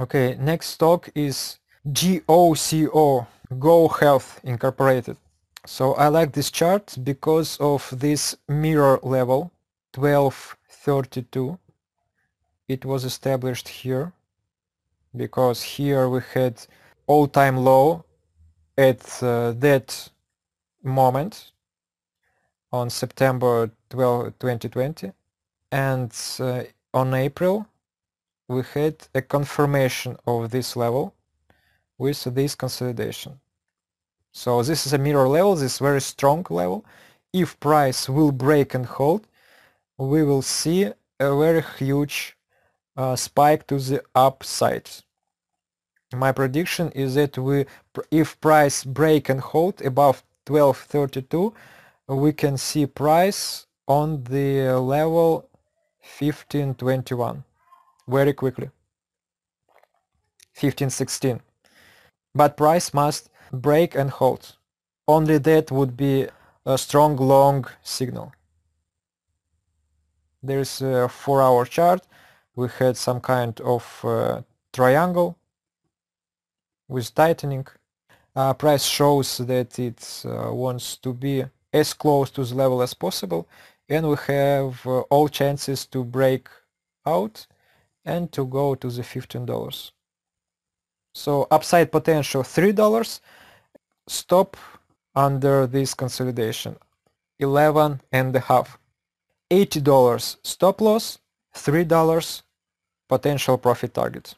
Okay, next stock is GOCO, Go Health Incorporated. So I like this chart because of this mirror level 1232. It was established here because here we had all-time low at uh, that moment on September 12, 2020 and uh, on April we had a confirmation of this level with this consolidation. So this is a mirror level, this very strong level. If price will break and hold, we will see a very huge uh, spike to the upside. My prediction is that we, if price break and hold above 12.32, we can see price on the level 15.21 very quickly. 15-16. But price must break and hold. Only that would be a strong long signal. There is a 4-hour chart. We had some kind of uh, triangle with tightening. Uh, price shows that it uh, wants to be as close to the level as possible and we have uh, all chances to break out and to go to the $15. So upside potential $3, stop under this consolidation 11 and a half. $80 stop loss, $3 potential profit target.